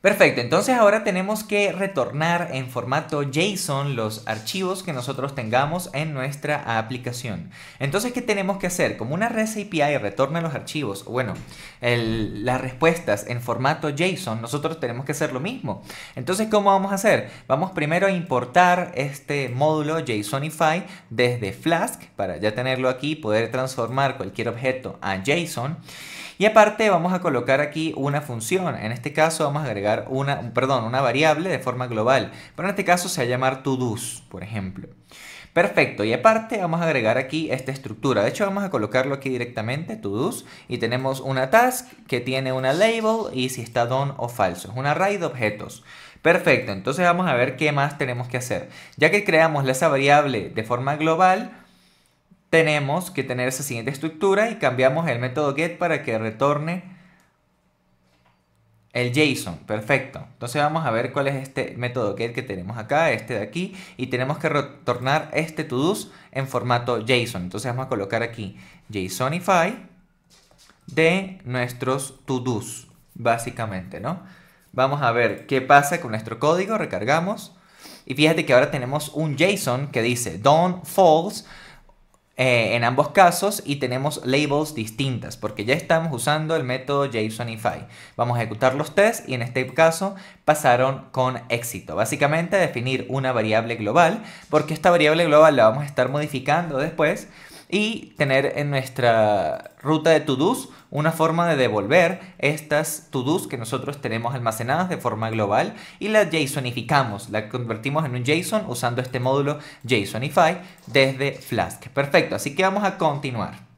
Perfecto, entonces ahora tenemos que retornar en formato JSON los archivos que nosotros tengamos en nuestra aplicación. Entonces, ¿qué tenemos que hacer? Como una REST API retorna los archivos, bueno, las respuestas en formato JSON, nosotros tenemos que hacer lo mismo. Entonces, ¿cómo vamos a hacer? Vamos primero a importar este módulo JSONify desde Flask para ya tenerlo aquí, y poder transformar cualquier objeto a JSON. Y aparte vamos a colocar aquí una función, en este caso vamos a agregar una, perdón, una variable de forma global. Pero en este caso se va a llamar todos, por ejemplo. Perfecto, y aparte vamos a agregar aquí esta estructura. De hecho, vamos a colocarlo aquí directamente, todos, y tenemos una task que tiene una label y si está don o falso. Es un array de objetos. Perfecto, entonces vamos a ver qué más tenemos que hacer. Ya que creamos esa variable de forma global, tenemos que tener esa siguiente estructura y cambiamos el método get para que retorne el JSON, perfecto. Entonces vamos a ver cuál es este método get que tenemos acá, este de aquí, y tenemos que retornar este todos en formato JSON. Entonces vamos a colocar aquí JSONify de nuestros todos, básicamente, ¿no? Vamos a ver qué pasa con nuestro código, recargamos, y fíjate que ahora tenemos un JSON que dice don't false eh, en ambos casos y tenemos labels distintas porque ya estamos usando el método JSONify. Vamos a ejecutar los tests y en este caso pasaron con éxito. Básicamente definir una variable global porque esta variable global la vamos a estar modificando después y tener en nuestra ruta de to-dos una forma de devolver estas to-dos que nosotros tenemos almacenadas de forma global y las JSONificamos, la convertimos en un JSON usando este módulo JSONify desde Flask. Perfecto, así que vamos a continuar.